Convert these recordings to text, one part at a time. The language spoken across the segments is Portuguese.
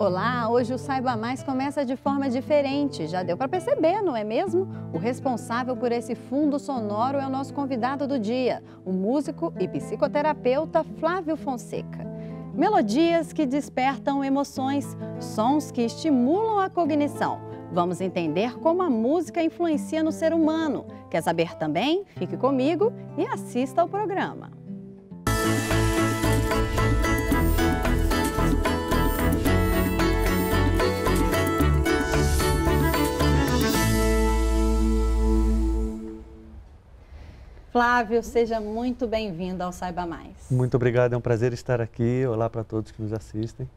Olá, hoje o Saiba Mais começa de forma diferente. Já deu para perceber, não é mesmo? O responsável por esse fundo sonoro é o nosso convidado do dia, o músico e psicoterapeuta Flávio Fonseca. Melodias que despertam emoções, sons que estimulam a cognição. Vamos entender como a música influencia no ser humano. Quer saber também? Fique comigo e assista ao programa. Flávio, seja muito bem-vindo ao Saiba Mais. Muito obrigado, é um prazer estar aqui. Olá para todos que nos assistem.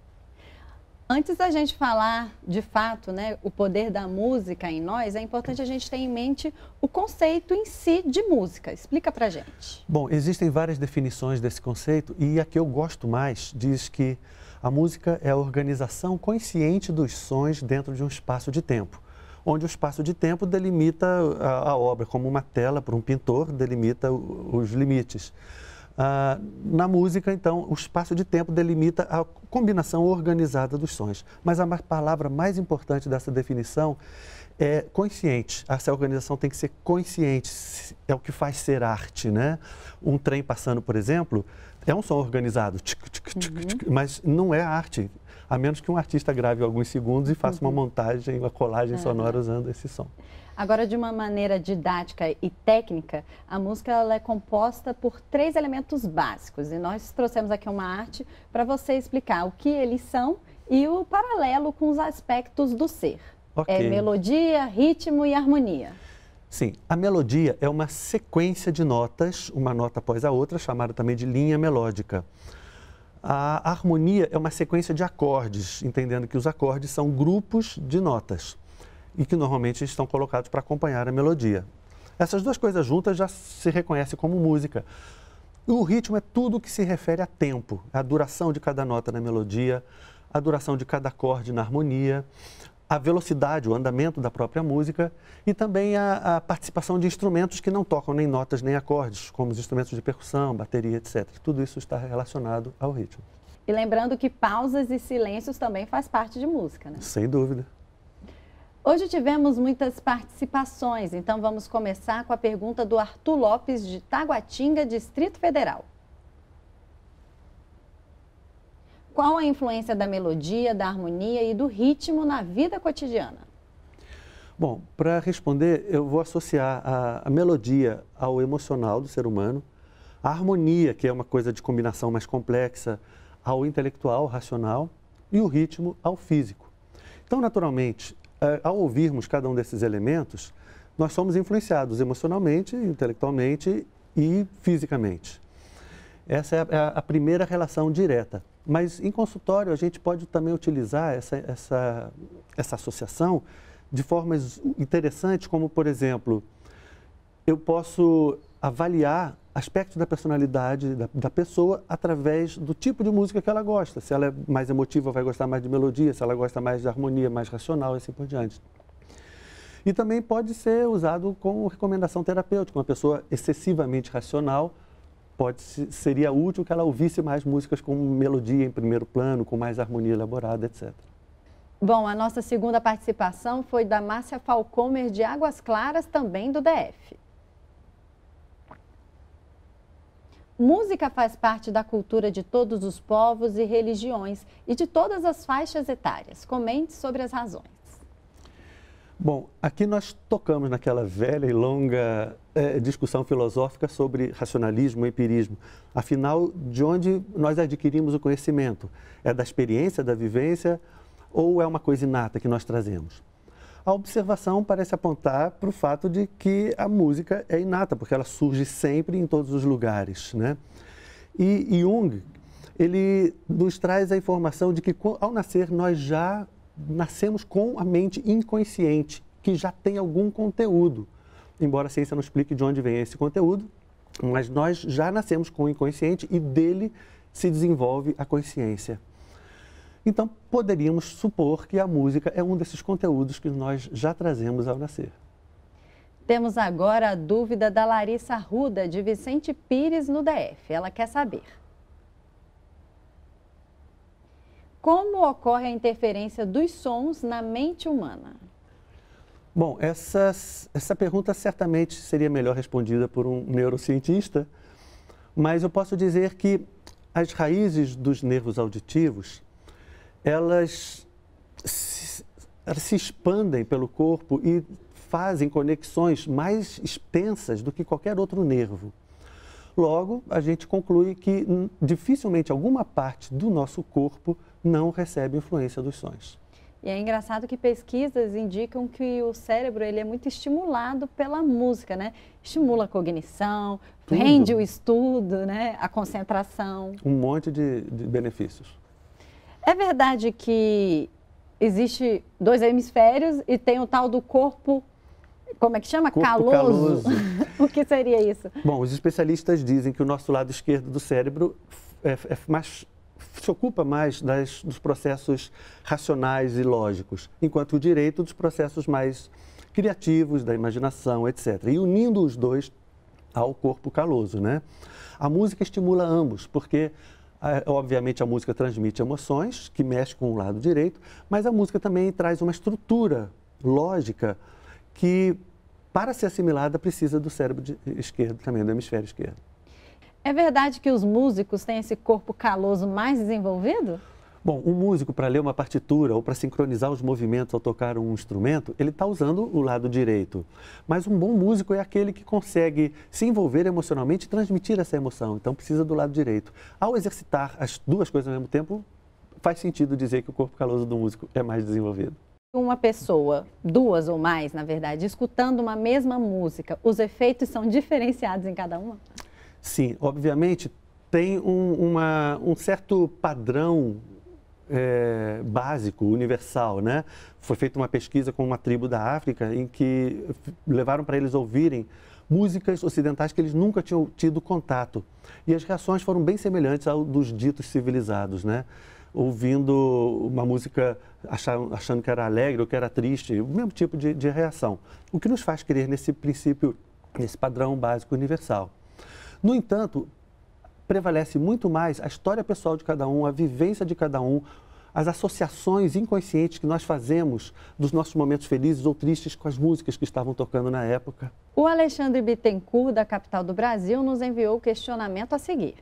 Antes da gente falar, de fato, né, o poder da música em nós, é importante a gente ter em mente o conceito em si de música. Explica para gente. Bom, existem várias definições desse conceito e a que eu gosto mais diz que a música é a organização consciente dos sons dentro de um espaço de tempo onde o espaço de tempo delimita a, a obra, como uma tela para um pintor delimita os limites. Ah, na música, então, o espaço de tempo delimita a combinação organizada dos sons. Mas a palavra mais importante dessa definição é consciente. Essa organização tem que ser consciente, é o que faz ser arte, né? Um trem passando, por exemplo, é um som organizado, tchic, tchic, tchic, uhum. mas não é arte a menos que um artista grave alguns segundos e faça uhum. uma montagem, uma colagem uhum. sonora usando esse som. Agora, de uma maneira didática e técnica, a música ela é composta por três elementos básicos e nós trouxemos aqui uma arte para você explicar o que eles são e o paralelo com os aspectos do ser. É okay. É melodia, ritmo e harmonia. Sim, a melodia é uma sequência de notas, uma nota após a outra, chamada também de linha melódica. A harmonia é uma sequência de acordes, entendendo que os acordes são grupos de notas e que normalmente estão colocados para acompanhar a melodia. Essas duas coisas juntas já se reconhece como música. O ritmo é tudo que se refere a tempo, a duração de cada nota na melodia, a duração de cada acorde na harmonia, a velocidade, o andamento da própria música e também a, a, participação de instrumentos que não tocam nem notas nem acordes, como os instrumentos de percussão, bateria, etc. Tudo isso está relacionado ao ritmo. E lembrando que pausas e silêncios também faz parte de música, né? Sem dúvida. Hoje tivemos muitas participações, então vamos começar com a pergunta do Arthur Lopes de Taguatinga, Distrito Federal. Qual a influência da melodia, da harmonia e do ritmo na vida cotidiana? Bom, para responder, eu vou associar a, a, melodia ao emocional do ser humano, a harmonia, que é uma coisa de combinação mais complexa, ao intelectual, racional, e o ritmo ao físico. Então, naturalmente, é, ao ouvirmos cada um desses elementos, nós somos influenciados emocionalmente, intelectualmente e fisicamente. Essa é a, é a primeira relação direta. Mas em consultório a gente pode também utilizar essa, essa, essa associação de formas interessantes, como por exemplo, eu posso avaliar aspectos da personalidade da, da, pessoa através do tipo de música que ela gosta. Se ela é mais emotiva, vai gostar mais de melodia, se ela gosta mais de harmonia, mais racional e assim por diante. E também pode ser usado com recomendação terapêutica. Uma pessoa excessivamente racional pode seria útil que ela ouvisse mais músicas com melodia em primeiro plano, com mais harmonia elaborada, etc. Bom, a nossa segunda participação foi da Márcia Falcomer de Águas Claras, também do DF. Música faz parte da cultura de todos os povos e religiões e de todas as faixas etárias. Comente sobre as razões. Bom, aqui nós tocamos naquela velha e longa é, discussão filosófica sobre racionalismo e empirismo. Afinal, de onde nós adquirimos o conhecimento? É da experiência, da vivência ou é uma coisa inata que nós trazemos? A observação parece apontar para o fato de que a música é inata, porque ela surge sempre em todos os lugares. Né? E Jung, ele nos traz a informação de que ao nascer nós já nascemos com a mente inconsciente, que já tem algum conteúdo. Embora a ciência não explique de onde vem esse conteúdo, mas nós já nascemos com o inconsciente e dele se desenvolve a consciência. Então, poderíamos supor que a música é um desses conteúdos que nós já trazemos ao nascer. Temos agora a dúvida da Larissa Ruda, de Vicente Pires, no DF. Ela quer saber: Como ocorre a interferência dos sons na mente humana? Bom, essas, essa pergunta certamente seria melhor respondida por um neurocientista, mas eu posso dizer que as raízes dos nervos auditivos, elas se, elas se expandem pelo corpo e fazem conexões mais extensas do que qualquer outro nervo. Logo, a gente conclui que dificilmente alguma parte do nosso corpo não recebe influência dos sonhos. E é engraçado que pesquisas indicam que o cérebro ele é muito estimulado pela música, né? Estimula a cognição, Tudo. rende o estudo, né? A concentração. Um monte de, de benefícios. É verdade que existe dois hemisférios e tem o tal do corpo como é que chama? Corpo caloso. caloso. o que seria isso? Bom, os especialistas dizem que o nosso lado esquerdo do cérebro é, é mais se ocupa mais das, dos processos racionais e lógicos, enquanto o direito dos processos mais criativos, da imaginação, etc. E unindo os dois ao corpo caloso, né? A música estimula ambos, porque obviamente a música transmite emoções, que mexe com o lado direito, mas a música também traz uma estrutura lógica que para ser assimilada precisa do cérebro esquerdo, também do hemisfério esquerdo. É verdade que os músicos têm esse corpo caloso mais desenvolvido? Bom, um músico para ler uma partitura ou para sincronizar os movimentos ao tocar um instrumento, ele está usando o lado direito. Mas um bom músico é aquele que consegue se envolver emocionalmente e transmitir essa emoção. Então precisa do lado direito. Ao exercitar as duas coisas ao mesmo tempo, faz sentido dizer que o corpo caloso do músico é mais desenvolvido. Uma pessoa, duas ou mais, na verdade, escutando uma mesma música, os efeitos são diferenciados em cada uma? Sim, obviamente tem um, uma, um certo padrão é, básico, universal, né? Foi feita uma pesquisa com uma tribo da África em que levaram para eles ouvirem músicas ocidentais que eles nunca tinham tido contato. E as reações foram bem semelhantes ao dos ditos civilizados, né? Ouvindo uma música achando, achando que era alegre ou que era triste, o mesmo tipo de, de reação. O que nos faz crer nesse princípio, nesse padrão básico universal. No entanto, prevalece muito mais a história pessoal de cada um, a vivência de cada um, as associações inconscientes que nós fazemos dos nossos momentos felizes ou tristes com as músicas que estavam tocando na época. O Alexandre Bittencourt, da capital do Brasil, nos enviou o questionamento a seguir.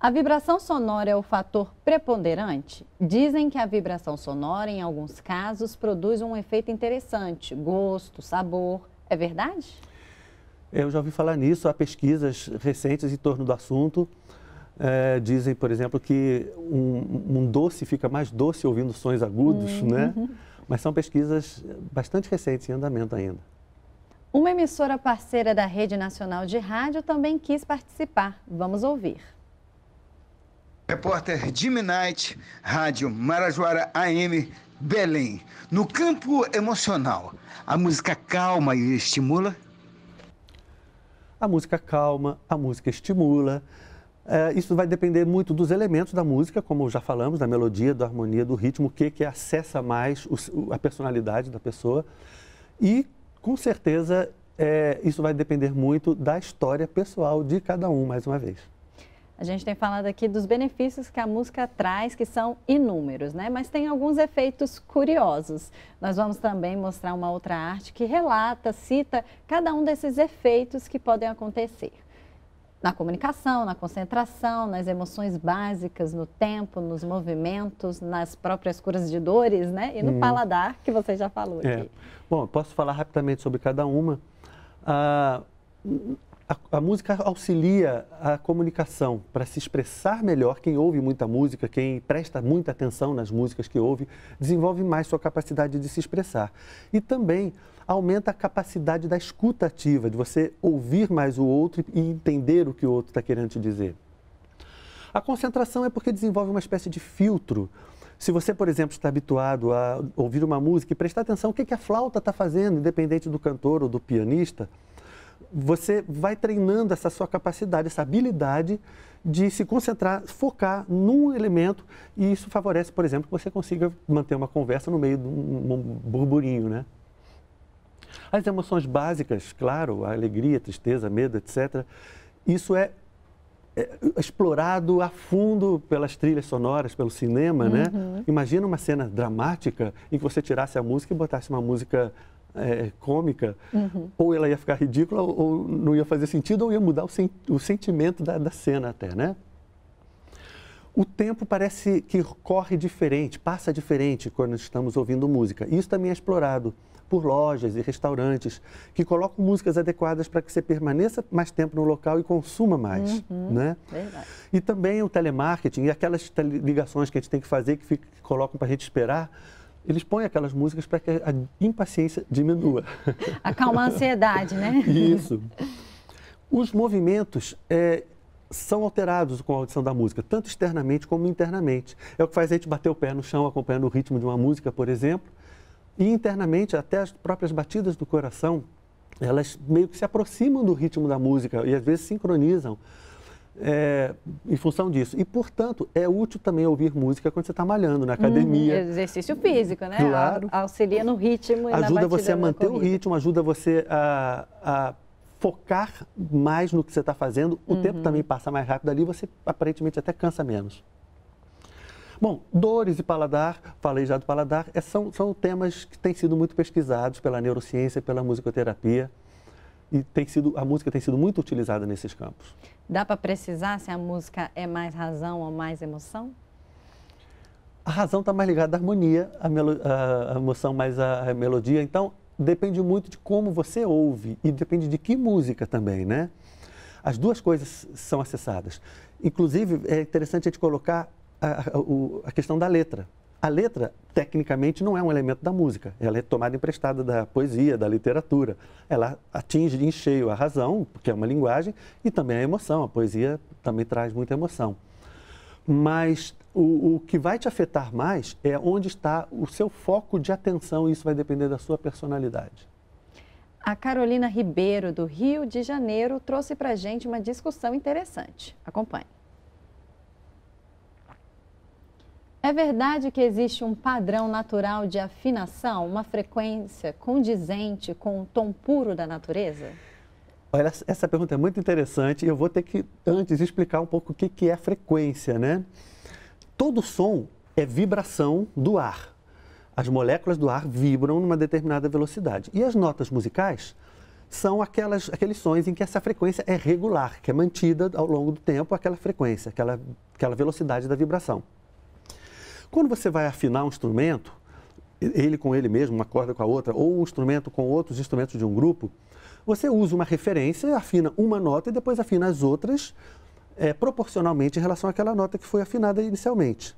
A vibração sonora é o fator preponderante? Dizem que a vibração sonora, em alguns casos, produz um efeito interessante, gosto, sabor. É verdade? Eu já ouvi falar nisso, há pesquisas recentes em torno do assunto. É, dizem, por exemplo, que um, um, doce fica mais doce ouvindo sons agudos, uhum. né? Mas são pesquisas bastante recentes, em andamento ainda. Uma emissora parceira da Rede Nacional de Rádio também quis participar. Vamos ouvir. Repórter Jimmy Knight, Rádio Marajoara AM, Belém. No campo emocional, a música calma e estimula a música calma, a música estimula. É, isso vai depender muito dos elementos da música, como já falamos, da melodia, da harmonia, do ritmo, o que, que acessa mais o, a personalidade da pessoa. E, com certeza, é, isso vai depender muito da história pessoal de cada um, mais uma vez. A gente tem falado aqui dos benefícios que a música traz, que são inúmeros, né? Mas tem alguns efeitos curiosos. Nós vamos também mostrar uma outra arte que relata, cita cada um desses efeitos que podem acontecer na comunicação, na concentração, nas emoções básicas, no tempo, nos movimentos, nas próprias curas de dores, né? E no hum. paladar, que você já falou é. aqui. Bom, posso falar rapidamente sobre cada uma. Ah, a, a, música auxilia a comunicação para se expressar melhor. Quem ouve muita música, quem presta muita atenção nas músicas que ouve, desenvolve mais sua capacidade de se expressar. E também aumenta a capacidade da escuta ativa, de você ouvir mais o outro e entender o que o outro está querendo te dizer. A concentração é porque desenvolve uma espécie de filtro. Se você, por exemplo, está habituado a ouvir uma música e prestar atenção o que, que a flauta está fazendo, independente do cantor ou do pianista, você vai treinando essa sua capacidade, essa habilidade de se concentrar, focar num elemento e isso favorece, por exemplo, que você consiga manter uma conversa no meio de um burburinho, né? As emoções básicas, claro, a alegria, a tristeza, medo, etc. Isso é, é, explorado a fundo pelas trilhas sonoras, pelo cinema, né? uhum. né? Imagina uma cena dramática em que você tirasse a música e botasse uma música é, cômica, uhum. ou ela ia ficar ridícula, ou não ia fazer sentido, ou ia mudar o, sen o sentimento da, da cena até, né? O tempo parece que corre diferente, passa diferente quando estamos ouvindo música. Isso também é explorado por lojas e restaurantes que colocam músicas adequadas para que você permaneça mais tempo no local e consuma mais, uhum, né? Verdade. E também o telemarketing e aquelas ligações que a gente tem que fazer que, fica, que colocam para a gente esperar eles põem aquelas músicas para que a impaciência diminua. Acalma a ansiedade, né? Isso. Os movimentos é, são alterados com a audição da música, tanto externamente como internamente. É o que faz a gente bater o pé no chão acompanhando o ritmo de uma música, por exemplo. E internamente, até as próprias batidas do coração, elas meio que se aproximam do ritmo da música e às vezes sincronizam é, em função disso. E, portanto, é útil também ouvir música quando você está malhando na uhum. academia. Hum, exercício físico, né? Claro. Auxilia no ritmo. E ajuda você a manter o ritmo, ajuda você a, a focar mais no que você está fazendo. O uhum. tempo também passa mais rápido ali, você aparentemente até cansa menos. Bom, dores e paladar, falei já do paladar, é, são, são temas que têm sido muito pesquisados pela neurociência, pela musicoterapia e tem sido, a música tem sido muito utilizada nesses campos. Dá para precisar se a música é mais razão ou mais emoção? A razão está mais ligada à harmonia, à a, emoção mais à, à melodia. Então, depende muito de como você ouve e depende de que música também, né? As duas coisas são acessadas. Inclusive, é interessante a gente colocar a, a, a questão da letra. A letra, tecnicamente, não é um elemento da música. Ela é tomada emprestada da poesia, da literatura. Ela atinge em cheio a razão, porque é uma linguagem, e também a emoção. A poesia também traz muita emoção. Mas o, o, que vai te afetar mais é onde está o seu foco de atenção, e isso vai depender da sua personalidade. A Carolina Ribeiro, do Rio de Janeiro, trouxe para gente uma discussão interessante. Acompanhe. É verdade que existe um padrão natural de afinação, uma frequência condizente com o tom puro da natureza? Olha, essa pergunta é muito interessante e eu vou ter que, antes, explicar um pouco o que, é é frequência, né? Todo som é vibração do ar. As moléculas do ar vibram numa determinada velocidade. E as notas musicais são aquelas, aqueles sons em que essa frequência é regular, que é mantida ao longo do tempo aquela frequência, aquela, aquela velocidade da vibração. Quando você vai afinar um instrumento, ele com ele mesmo, uma corda com a outra, ou um instrumento com outros instrumentos de um grupo, você usa uma referência, afina uma nota e depois afina as outras é, proporcionalmente em relação àquela nota que foi afinada inicialmente.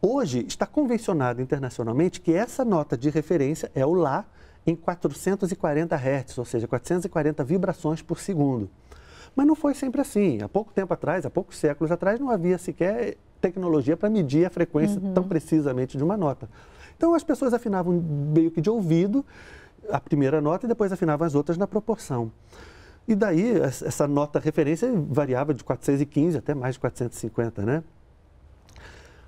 Hoje está convencionado internacionalmente que essa nota de referência é o Lá em 440 Hz, ou seja, 440 vibrações por segundo. Mas não foi sempre assim. Há pouco tempo atrás, há poucos séculos atrás, não havia sequer tecnologia para medir a frequência uhum. tão precisamente de uma nota. Então as pessoas afinavam meio que de ouvido a primeira nota e depois afinavam as outras na proporção. E daí essa nota referência variava de 415 até mais de 450, né?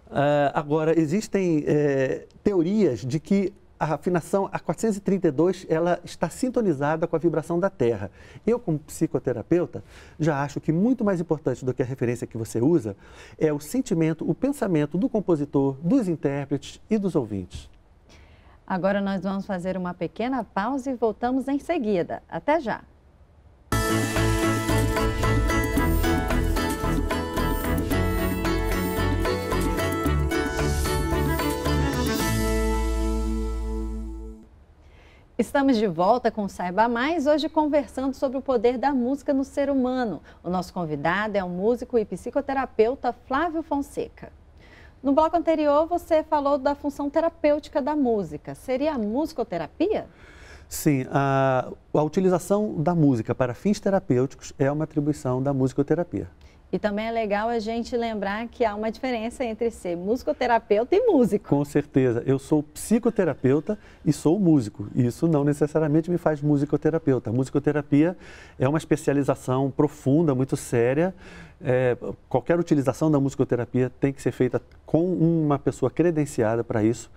Uh, agora, existem é, teorias de que a afinação a 432 ela está sintonizada com a vibração da Terra. Eu, como psicoterapeuta, já acho que muito mais importante do que a referência que você usa é o sentimento, o pensamento do compositor, dos intérpretes e dos ouvintes. Agora nós vamos fazer uma pequena pausa e voltamos em seguida. Até já! Estamos de volta com Saiba Mais, hoje conversando sobre o poder da música no ser humano. O nosso convidado é o músico e psicoterapeuta Flávio Fonseca. No bloco anterior, você falou da função terapêutica da música. Seria a musicoterapia? Sim, a, a utilização da música para fins terapêuticos é uma atribuição da musicoterapia. E também é legal a gente lembrar que há uma diferença entre ser musicoterapeuta e músico. Com certeza. Eu sou psicoterapeuta e sou músico. Isso não necessariamente me faz musicoterapeuta. A musicoterapia é uma especialização profunda, muito séria. É, qualquer utilização da musicoterapia tem que ser feita com uma pessoa credenciada para isso.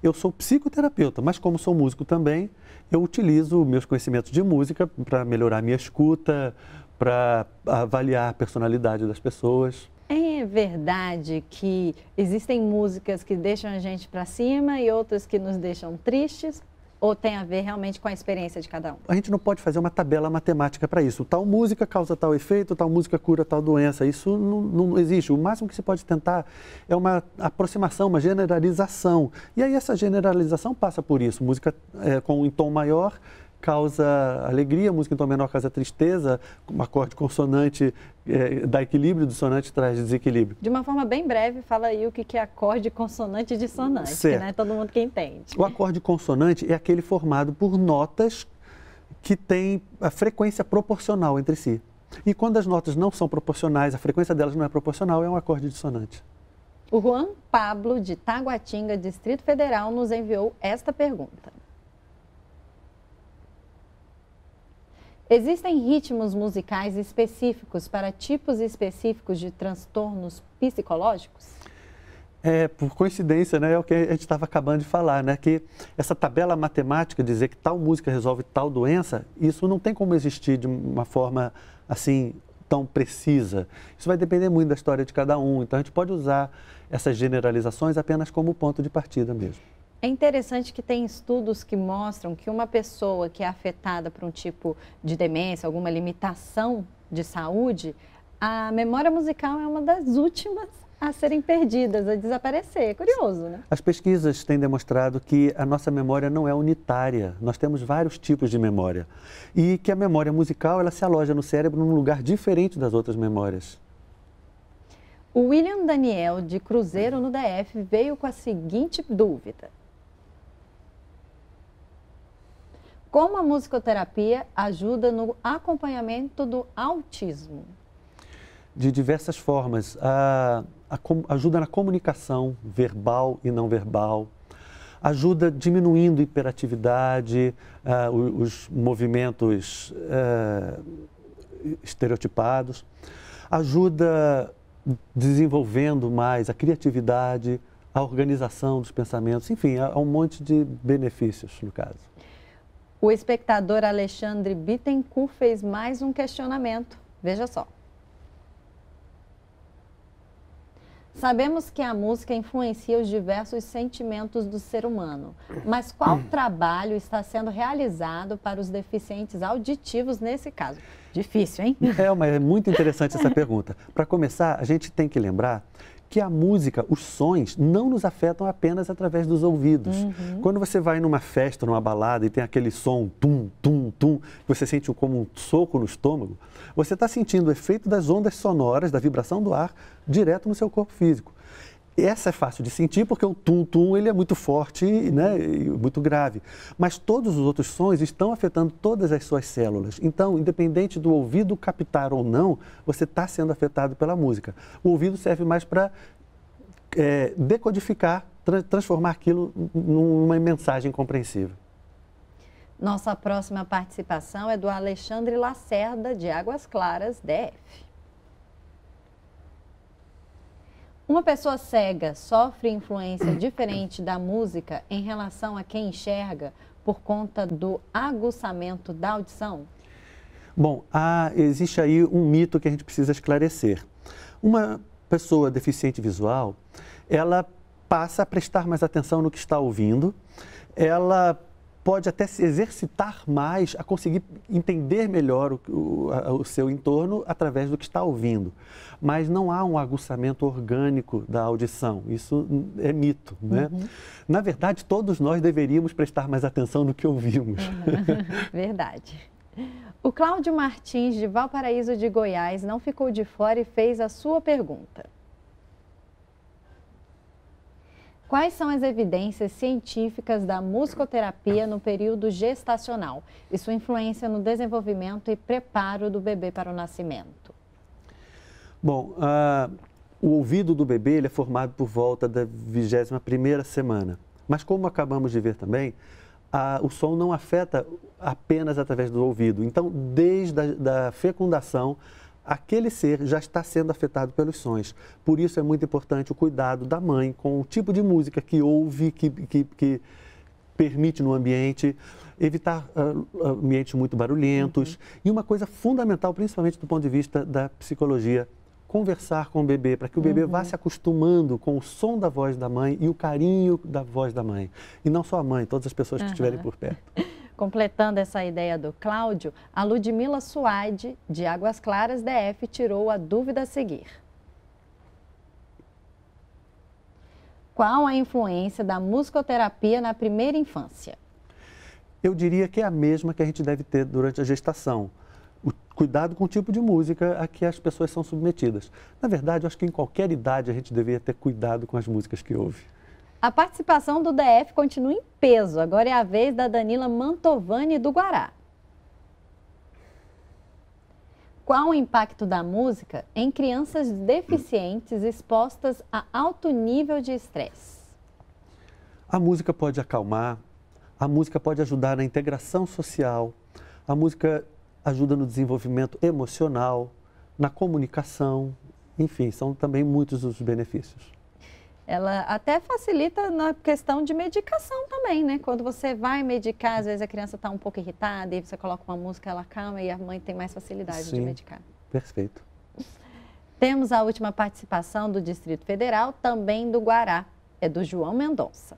Eu sou psicoterapeuta, mas como sou músico também, eu utilizo meus conhecimentos de música para melhorar minha escuta, para avaliar a personalidade das pessoas. É verdade que existem músicas que deixam a gente para cima e outras que nos deixam tristes? Ou tem a ver realmente com a experiência de cada um? A gente não pode fazer uma tabela matemática para isso. Tal música causa tal efeito, tal música cura tal doença. Isso não, não, existe. O máximo que se pode tentar é uma aproximação, uma generalização. E aí essa generalização passa por isso. Música é, com um tom maior causa alegria, música em tom menor causa tristeza, um acorde consonante é, dá equilíbrio, dissonante traz desequilíbrio. De uma forma bem breve, fala aí o que é acorde consonante e dissonante, né? certo. Todo mundo que entende. O acorde consonante é aquele formado por notas que têm a frequência proporcional entre si. E quando as notas não são proporcionais, a frequência delas não é proporcional, é um acorde dissonante. O Juan Pablo, de Taguatinga, Distrito Federal, nos enviou esta pergunta. Existem ritmos musicais específicos para tipos específicos de transtornos psicológicos? É, por coincidência, né, é o que a gente estava acabando de falar, né, que essa tabela matemática dizer que tal música resolve tal doença, isso não tem como existir de uma forma assim tão precisa. Isso vai depender muito da história de cada um. Então a gente pode usar essas generalizações apenas como ponto de partida mesmo. É interessante que tem estudos que mostram que uma pessoa que é afetada por um tipo de demência, alguma limitação de saúde, a memória musical é uma das últimas a serem perdidas, a desaparecer. É curioso, né? As pesquisas têm demonstrado que a nossa memória não é unitária. Nós temos vários tipos de memória. E que a memória musical, ela se aloja no cérebro num lugar diferente das outras memórias. O William Daniel, de Cruzeiro no DF, veio com a seguinte dúvida. como a musicoterapia ajuda no acompanhamento do autismo? De diversas formas. A, a, ajuda na comunicação verbal e não verbal, ajuda diminuindo a hiperatividade, eh, os, os, movimentos eh, estereotipados, ajuda desenvolvendo mais a criatividade, a organização dos pensamentos, enfim, há um monte de benefícios no caso. O espectador Alexandre Bittencourt fez mais um questionamento. Veja só. Sabemos que a música influencia os diversos sentimentos do ser humano, mas qual hum. trabalho está sendo realizado para os deficientes auditivos nesse caso? Difícil, hein? É, mas é muito interessante essa pergunta. Para começar, a gente tem que lembrar que a música, os sons, não nos afetam apenas através dos ouvidos. Uhum. Quando você vai numa festa, numa balada e tem aquele som tum, tum, tum, você sente como um soco no estômago, você está sentindo o efeito das ondas sonoras, da vibração do ar, direto no seu corpo físico. Essa é fácil de sentir porque o tum-tum ele é muito forte né, e muito grave. Mas todos os outros sons estão afetando todas as suas células. Então, independente do ouvido captar ou não, você está sendo afetado pela música. O ouvido serve mais para é, decodificar, tra transformar aquilo numa mensagem compreensível. Nossa próxima participação é do Alexandre Lacerda, de Águas Claras, DF. Uma pessoa cega sofre influência diferente da música em relação a quem enxerga por conta do aguçamento da audição? Bom, há, existe aí um mito que a gente precisa esclarecer. Uma pessoa deficiente visual, ela passa a prestar mais atenção no que está ouvindo, ela pode até se exercitar mais a conseguir entender melhor o, o, o, seu entorno através do que está ouvindo. Mas não há um aguçamento orgânico da audição. Isso é mito. Né? Uhum. Na verdade, todos nós deveríamos prestar mais atenção no que ouvimos. Uhum. Verdade. O Cláudio Martins, de Valparaíso de Goiás, não ficou de fora e fez a sua pergunta. Quais são as evidências científicas da musicoterapia no período gestacional e sua influência no desenvolvimento e preparo do bebê para o nascimento? Bom, uh, o ouvido do bebê ele é formado por volta da 21ª semana. Mas como acabamos de ver também, a, o som não afeta apenas através do ouvido. Então, desde a da fecundação aquele ser já está sendo afetado pelos sons. Por isso é muito importante o cuidado da mãe com o tipo de música que ouve, que, que, que permite no ambiente, evitar uh, ambientes muito barulhentos. Uhum. E uma coisa fundamental, principalmente do ponto de vista da psicologia, conversar com o bebê, para que o bebê uhum. vá se acostumando com o som da voz da mãe e o carinho da voz da mãe. E não só a mãe, todas as pessoas que uhum. estiverem por perto. Completando essa ideia do Cláudio, a Ludmila Suade, de Águas Claras DF, tirou a dúvida a seguir. Qual a influência da musicoterapia na primeira infância? Eu diria que é a mesma que a gente deve ter durante a gestação. O cuidado com o tipo de música a que as pessoas são submetidas. Na verdade, eu acho que em qualquer idade a gente deveria ter cuidado com as músicas que ouve. A participação do DF continua em peso. Agora é a vez da Danila Mantovani do Guará. Qual o impacto da música em crianças deficientes expostas a alto nível de estresse? A música pode acalmar, a música pode ajudar na integração social, a música ajuda no desenvolvimento emocional, na comunicação, enfim, são também muitos os benefícios ela até facilita na questão de medicação também, né? Quando você vai medicar, às vezes a criança está um pouco irritada e você coloca uma música, ela calma e a mãe tem mais facilidade Sim, de medicar. Perfeito. Temos a última participação do Distrito Federal, também do Guará. É do João Mendonça.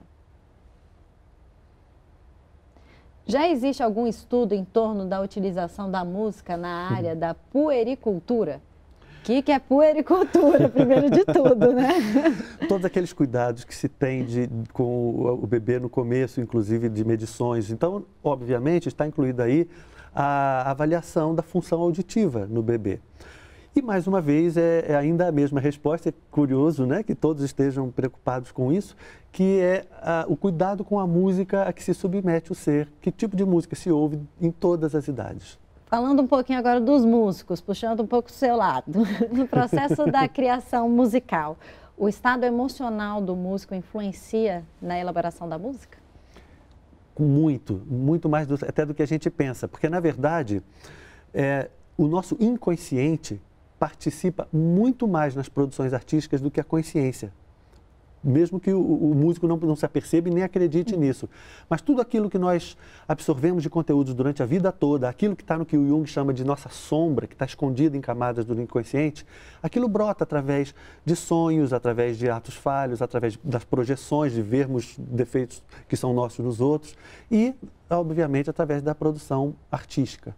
Já existe algum estudo em torno da utilização da música na área da puericultura? que, que é puericultura, primeiro de tudo, né? Todos aqueles cuidados que se tem de, com o bebê no começo, inclusive de medições. Então, obviamente, está incluída aí a avaliação da função auditiva no bebê. E mais uma vez é, é, ainda a mesma resposta, é curioso né, que todos estejam preocupados com isso, que é a, o cuidado com a música a que se submete o ser, que tipo de música se ouve em todas as idades. Falando um pouquinho agora dos músicos, puxando um pouco o seu lado, no processo da criação musical, o estado emocional do músico influencia na elaboração da música? Muito, muito mais do, até do que a gente pensa, porque na verdade é, o nosso inconsciente participa muito mais nas produções artísticas do que a consciência mesmo que o, o músico não, não se e nem acredite nisso. Mas tudo aquilo que nós absorvemos de conteúdos durante a vida toda, aquilo que está no que o Jung chama de nossa sombra, que está escondida em camadas do inconsciente, aquilo brota através de sonhos, através de atos falhos, através das projeções, de vermos defeitos que são nossos nos outros e, obviamente, através da produção artística.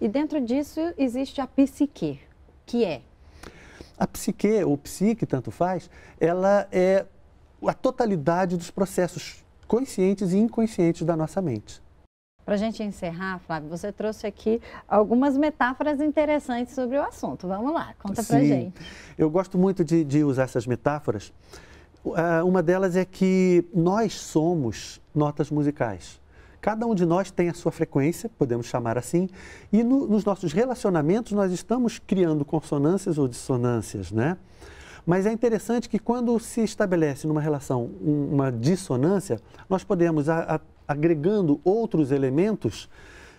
E dentro disso existe a psique, que é a psique, ou psique, tanto faz, ela é a totalidade dos processos conscientes e inconscientes da nossa mente. Para a gente encerrar, Flávio, você trouxe aqui algumas metáforas interessantes sobre o assunto. Vamos lá, conta para gente. Eu gosto muito de, de usar essas metáforas. Uh, uma delas é que nós somos notas musicais. Cada um de nós tem a sua frequência, podemos chamar assim, e no, nos nossos relacionamentos nós estamos criando consonâncias ou dissonâncias, né? Mas é interessante que quando se estabelece numa relação uma dissonância, nós podemos, a, a, agregando outros elementos,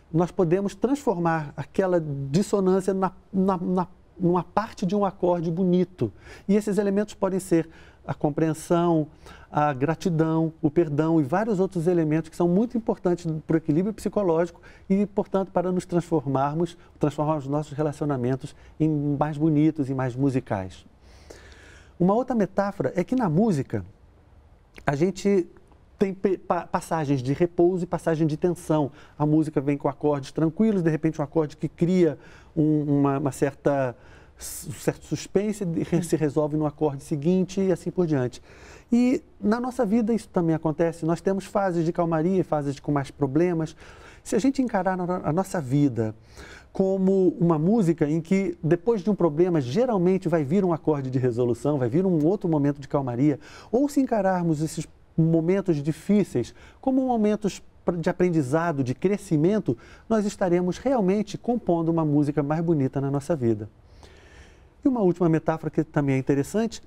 nós podemos transformar aquela dissonância na, na, na, numa parte de um acorde bonito. E esses elementos podem ser a compreensão, a gratidão, o perdão e vários outros elementos que são muito importantes para o equilíbrio psicológico e, portanto, para nos transformarmos, transformar os nossos relacionamentos em mais bonitos e mais musicais. Uma outra metáfora é que na música a gente tem passagens de repouso e passagem de tensão. A música vem com acordes tranquilos, de repente um acorde que cria um, uma, uma certa um certo suspense, se resolve no acorde seguinte e assim por diante. E na nossa vida isso também acontece. Nós temos fases de calmaria, fases com mais problemas. Se a gente encarar a nossa vida como uma música em que, depois de um problema, geralmente vai vir um acorde de resolução, vai vir um outro momento de calmaria, ou se encararmos esses momentos difíceis como momentos de aprendizado, de crescimento, nós estaremos realmente compondo uma música mais bonita na nossa vida. E uma última metáfora que também é interessante,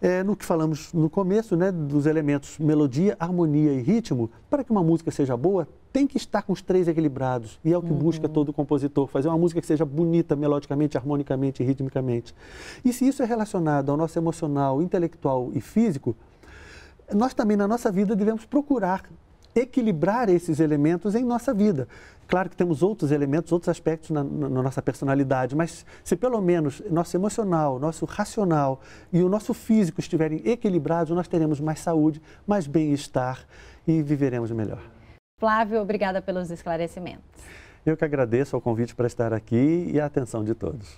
é no que falamos no começo, né, dos elementos melodia, harmonia e ritmo, para que uma música seja boa, tem que estar com os três equilibrados. E é o que uhum. busca todo compositor, fazer uma música que seja bonita melodicamente, harmonicamente e ritmicamente. E se isso é relacionado ao nosso emocional, intelectual e físico, nós também na nossa vida devemos procurar equilibrar esses elementos em nossa vida. Claro que temos outros elementos, outros aspectos na, na, nossa personalidade, mas se pelo menos nosso emocional, nosso racional e o nosso físico estiverem equilibrados, nós teremos mais saúde, mais bem-estar e viveremos melhor. Flávio, obrigada pelos esclarecimentos. Eu que agradeço o convite para estar aqui e a atenção de todos.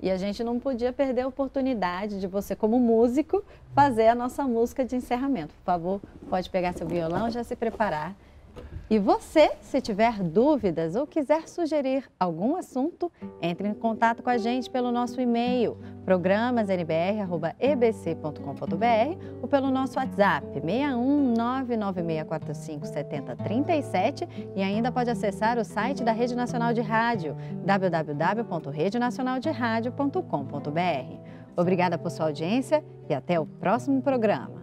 E a gente não podia perder a oportunidade de você, como músico, fazer a nossa música de encerramento. Por favor, pode pegar seu violão e já se preparar e você, se tiver dúvidas ou quiser sugerir algum assunto, entre em contato com a gente pelo nosso e-mail programasnbr.ebc.com.br ou pelo nosso WhatsApp 61 996457037 e ainda pode acessar o site da Rede Nacional de Rádio www.redenacionalderadio.com.br. Obrigada por sua audiência e até o próximo programa.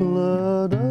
blood